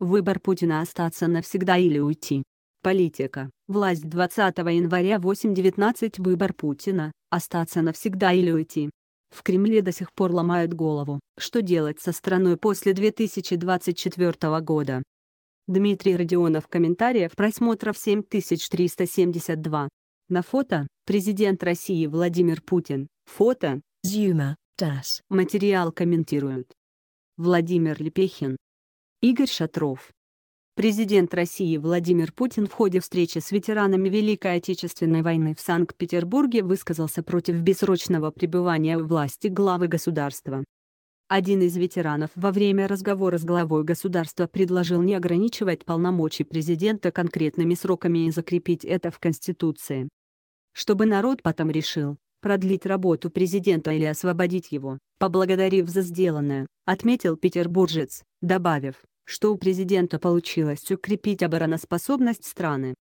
Выбор Путина остаться навсегда или уйти. Политика. Власть 20 января 8.19 Выбор Путина – остаться навсегда или уйти. В Кремле до сих пор ломают голову, что делать со страной после 2024 года. Дмитрий Родионов комментариев просмотров 7372. На фото – президент России Владимир Путин. Фото – Зюма, ТАСС. Материал комментируют. Владимир Лепехин, Игорь Шатров. Президент России Владимир Путин в ходе встречи с ветеранами Великой Отечественной войны в Санкт-Петербурге высказался против бессрочного пребывания в власти главы государства. Один из ветеранов во время разговора с главой государства предложил не ограничивать полномочий президента конкретными сроками и закрепить это в Конституции. Чтобы народ потом решил, продлить работу президента или освободить его, поблагодарив за сделанное, отметил петербуржец, добавив, что у президента получилось укрепить обороноспособность страны.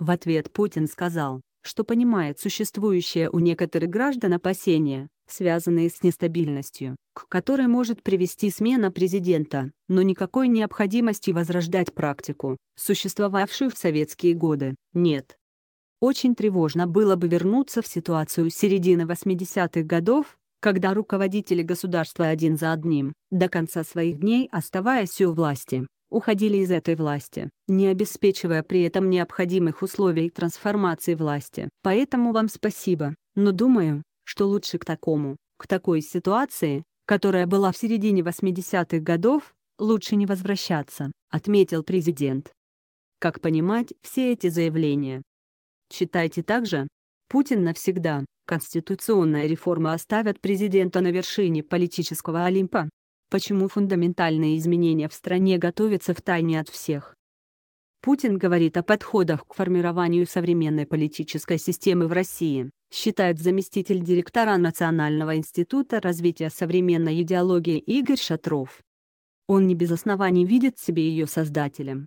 В ответ Путин сказал, что понимает существующее у некоторых граждан опасения, связанные с нестабильностью, к которой может привести смена президента, но никакой необходимости возрождать практику, существовавшую в советские годы, нет. Очень тревожно было бы вернуться в ситуацию середины 80-х годов, когда руководители государства один за одним, до конца своих дней оставаясь у власти, уходили из этой власти, не обеспечивая при этом необходимых условий трансформации власти. Поэтому вам спасибо, но думаю, что лучше к такому, к такой ситуации, которая была в середине 80-х годов, лучше не возвращаться, отметил президент. Как понимать все эти заявления? Читайте также. Путин навсегда, конституционная реформа оставят президента на вершине политического Олимпа? Почему фундаментальные изменения в стране готовятся в тайне от всех? Путин говорит о подходах к формированию современной политической системы в России, считает заместитель директора Национального института развития современной идеологии Игорь Шатров. Он не без оснований видит себе ее создателем.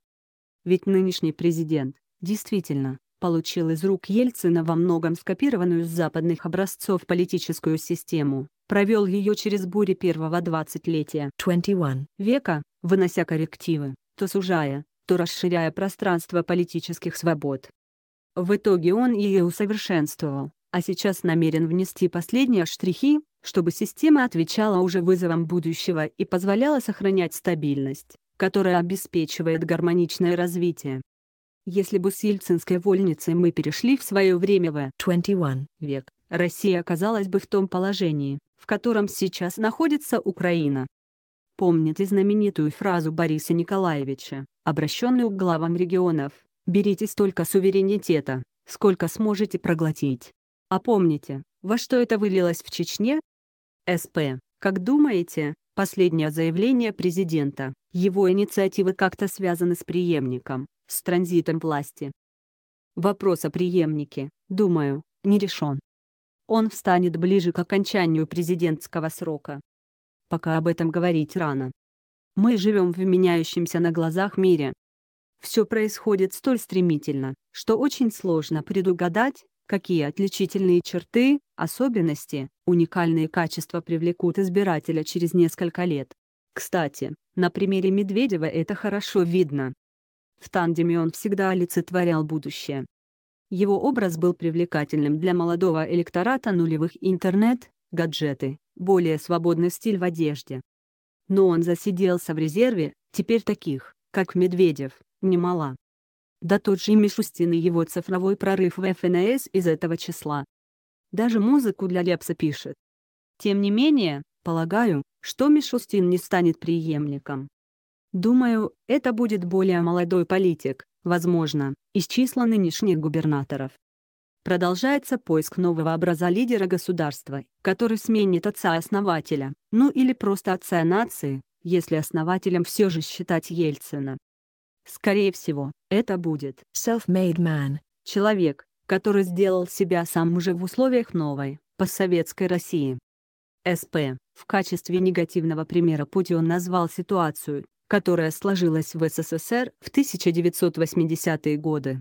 Ведь нынешний президент, действительно, получил из рук Ельцина во многом скопированную с западных образцов политическую систему, провел ее через бури первого двадцатилетия века, вынося коррективы, то сужая, то расширяя пространство политических свобод. В итоге он ее усовершенствовал, а сейчас намерен внести последние штрихи, чтобы система отвечала уже вызовам будущего и позволяла сохранять стабильность, которая обеспечивает гармоничное развитие. Если бы с Ельцинской вольницы мы перешли в свое время в 21 век, Россия оказалась бы в том положении, в котором сейчас находится Украина. Помните знаменитую фразу Бориса Николаевича, обращенную к главам регионов «Берите столько суверенитета, сколько сможете проглотить». А помните, во что это вылилось в Чечне? СП. Как думаете, последнее заявление президента, его инициативы как-то связаны с преемником, с транзитом власти. Вопрос о преемнике, думаю, не решен. Он встанет ближе к окончанию президентского срока. Пока об этом говорить рано. Мы живем в меняющемся на глазах мире. Все происходит столь стремительно, что очень сложно предугадать, какие отличительные черты, особенности, уникальные качества привлекут избирателя через несколько лет. Кстати, на примере Медведева это хорошо видно. В тандеме он всегда олицетворял будущее. Его образ был привлекательным для молодого электората нулевых интернет, гаджеты, более свободный стиль в одежде. Но он засиделся в резерве, теперь таких, как Медведев, немало. Да тот же Мишустин и его цифровой прорыв в ФНС из этого числа. Даже музыку для Лепса пишет. Тем не менее, полагаю, что Мишустин не станет преемником. Думаю, это будет более молодой политик, возможно, из числа нынешних губернаторов. Продолжается поиск нового образа лидера государства, который сменит отца-основателя, ну или просто отца нации, если основателем все же считать Ельцина. Скорее всего, это будет self-made man, человек, который сделал себя сам уже в условиях новой, постсоветской России. СП. В качестве негативного примера Путин назвал ситуацию, которая сложилась в СССР в 1980-е годы.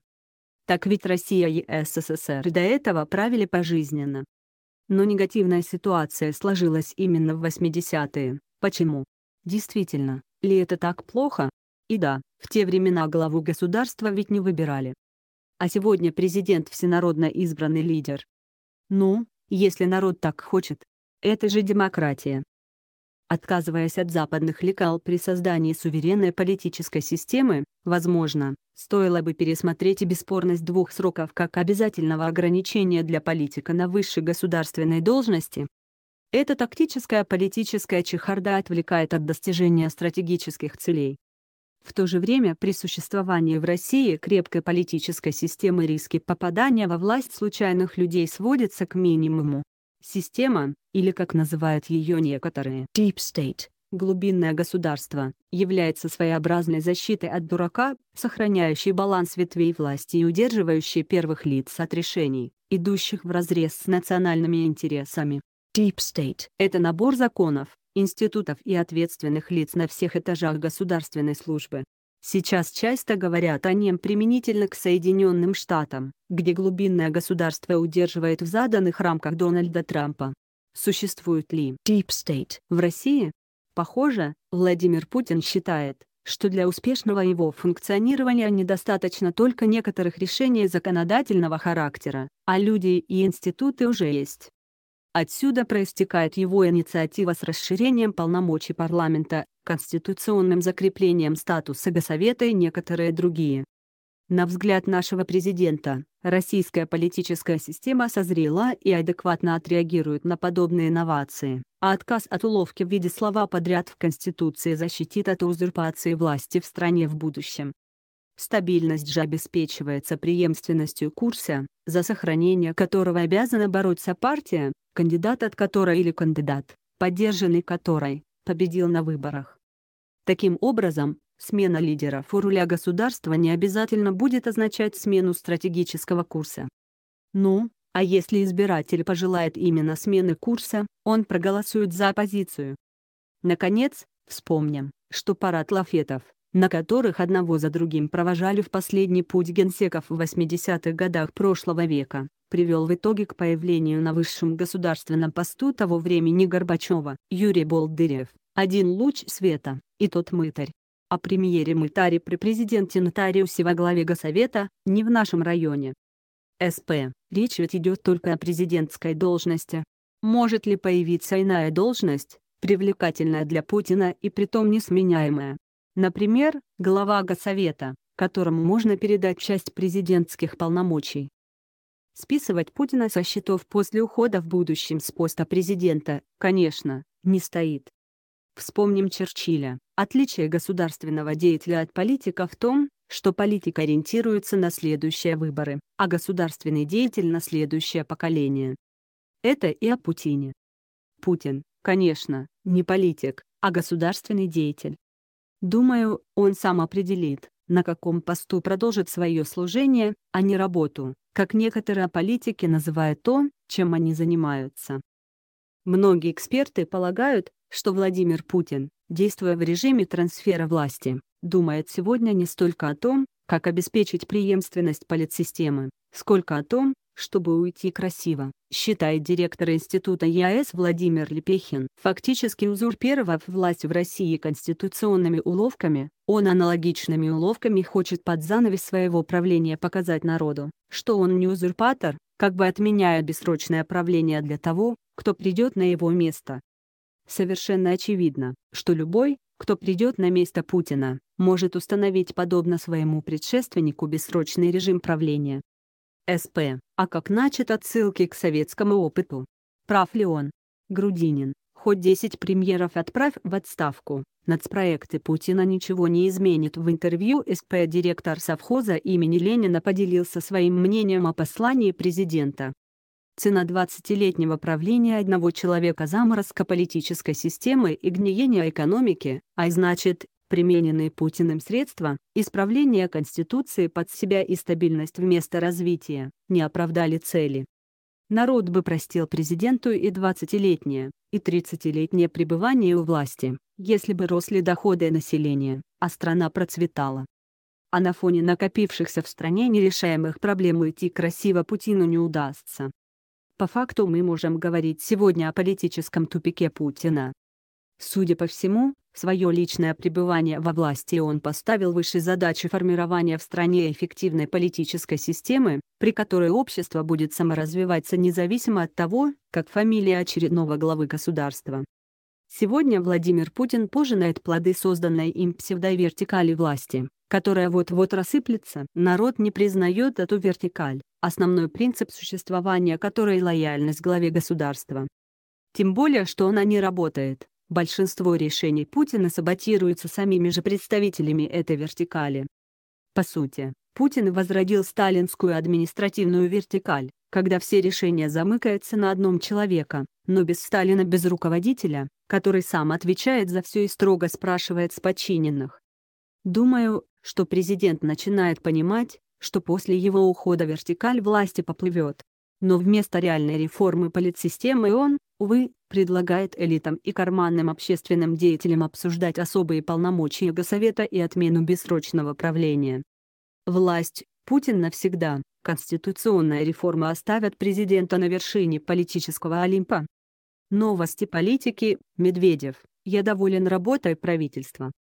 Так ведь Россия и СССР до этого правили пожизненно. Но негативная ситуация сложилась именно в 80-е. Почему? Действительно, ли это так плохо? И да, в те времена главу государства ведь не выбирали. А сегодня президент всенародно избранный лидер. Ну, если народ так хочет. Это же демократия отказываясь от западных лекал при создании суверенной политической системы, возможно, стоило бы пересмотреть и бесспорность двух сроков как обязательного ограничения для политика на высшей государственной должности. Эта тактическая политическая чехарда отвлекает от достижения стратегических целей. В то же время при существовании в России крепкой политической системы риски попадания во власть случайных людей сводятся к минимуму. Система, или как называют ее некоторые Deep State, глубинное государство, является своеобразной защитой от дурака, сохраняющей баланс ветвей власти и удерживающей первых лиц от решений, идущих вразрез с национальными интересами. Deep State — это набор законов, институтов и ответственных лиц на всех этажах государственной службы, Сейчас часто говорят о нем применительно к Соединенным Штатам, где глубинное государство удерживает в заданных рамках Дональда Трампа. Существует ли Deep State в России? Похоже, Владимир Путин считает, что для успешного его функционирования недостаточно только некоторых решений законодательного характера, а люди и институты уже есть. Отсюда проистекает его инициатива с расширением полномочий парламента конституционным закреплением статуса Госсовета и некоторые другие. На взгляд нашего президента, российская политическая система созрела и адекватно отреагирует на подобные инновации, а отказ от уловки в виде слова подряд в Конституции защитит от узурпации власти в стране в будущем. Стабильность же обеспечивается преемственностью курса, за сохранение которого обязана бороться партия, кандидат от которой или кандидат, поддержанный которой, победил на выборах. Таким образом, смена лидера у руля государства не обязательно будет означать смену стратегического курса. Ну, а если избиратель пожелает именно смены курса, он проголосует за оппозицию. Наконец, вспомним, что парад лафетов, на которых одного за другим провожали в последний путь генсеков в 80-х годах прошлого века, привел в итоге к появлению на высшем государственном посту того времени Горбачева, Юрий Болдырев, один луч света, и тот мытарь. О премьере мытаре при президенте нотариусе во главе Госсовета, не в нашем районе. СП, речь ведь идет только о президентской должности. Может ли появиться иная должность, привлекательная для Путина и притом несменяемая? Например, глава Госсовета, которому можно передать часть президентских полномочий. Списывать Путина со счетов после ухода в будущем с поста президента, конечно, не стоит. Вспомним Черчилля. Отличие государственного деятеля от политика в том, что политик ориентируется на следующие выборы, а государственный деятель на следующее поколение. Это и о Путине. Путин, конечно, не политик, а государственный деятель. Думаю, он сам определит, на каком посту продолжит свое служение, а не работу, как некоторые политики называют то, чем они занимаются. Многие эксперты полагают, что Владимир Путин, действуя в режиме трансфера власти, думает сегодня не столько о том, как обеспечить преемственность политсистемы, сколько о том, чтобы уйти красиво, считает директор Института ЕАЭС Владимир Лепехин. Фактически узурпировав власть в России конституционными уловками, он аналогичными уловками хочет под занавес своего правления показать народу, что он не узурпатор, как бы отменяя бессрочное правление для того, кто придет на его место. Совершенно очевидно, что любой, кто придет на место Путина, может установить подобно своему предшественнику бессрочный режим правления, СП, а как начат отсылки к советскому опыту. Прав ли он? Грудинин, хоть 10 премьеров отправь в отставку, нацпроекты Путина ничего не изменит. В интервью СП директор совхоза имени Ленина поделился своим мнением о послании президента. Цена 20-летнего правления одного человека заморозка политической системы и гниения экономики, а значит, примененные Путиным средства, исправление Конституции под себя и стабильность вместо развития, не оправдали цели. Народ бы простил президенту и 20-летнее, и 30-летнее пребывание у власти, если бы росли доходы населения, а страна процветала. А на фоне накопившихся в стране нерешаемых проблем уйти красиво Путину не удастся. По факту мы можем говорить сегодня о политическом тупике Путина. Судя по всему, Свое личное пребывание во власти он поставил выше задачи формирования в стране эффективной политической системы, при которой общество будет саморазвиваться независимо от того, как фамилия очередного главы государства. Сегодня Владимир Путин пожинает плоды созданной им псевдовертикали власти, которая вот-вот рассыплется. Народ не признает эту вертикаль, основной принцип существования которой лояльность главе государства. Тем более, что она не работает большинство решений Путина саботируются самими же представителями этой вертикали. По сути, Путин возродил сталинскую административную вертикаль, когда все решения замыкаются на одном человека, но без Сталина без руководителя, который сам отвечает за все и строго спрашивает с подчиненных. Думаю, что президент начинает понимать, что после его ухода вертикаль власти поплывет. Но вместо реальной реформы политсистемы он, увы, предлагает элитам и карманным общественным деятелям обсуждать особые полномочия Госсовета и отмену бессрочного правления. Власть, Путин навсегда, конституционная реформа оставят президента на вершине политического Олимпа. Новости политики, Медведев, я доволен работой правительства.